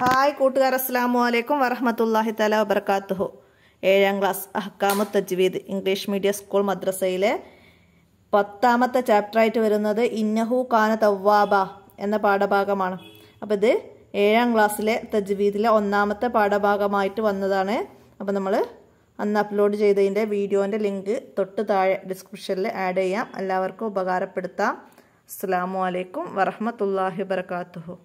hi കൂട്ടുകാർ അസ്സാമു അലൈക്കും വറഹമത്തല്ലാഹി തല വബർക്കാത്തുഹു ഏഴാം ക്ലാസ് അഹ്കാമു തജ്വീദ് ഇംഗ്ലീഷ് മീഡിയം സ്കൂൾ മദ്രസയിലെ പത്താമത്തെ ചാപ്റ്ററായിട്ട് വരുന്നത് ഇന്നഹു കാന തവ്വാബ എന്ന പാഠഭാഗമാണ് അപ്പോൾ ഇത് ഏഴാം ക്ലാസ്സിലെ തജ്വീദിലെ ഒന്നാമത്തെ പാഠഭാഗമായിട്ട് വന്നതാണ് അപ്പോൾ നമ്മൾ അന്ന് അപ്ലോഡ് ചെയ്തതിൻ്റെ വീഡിയോൻ്റെ ലിങ്ക് തൊട്ട് താഴെ ഡിസ്ക്രിപ്ഷനിൽ ആഡ് ചെയ്യാം എല്ലാവർക്കും ഉപകാരപ്പെടുത്താം അസ്സാമു അലൈക്കും വറഹമത്തല്ലാഹി വബർക്കാത്തുഹു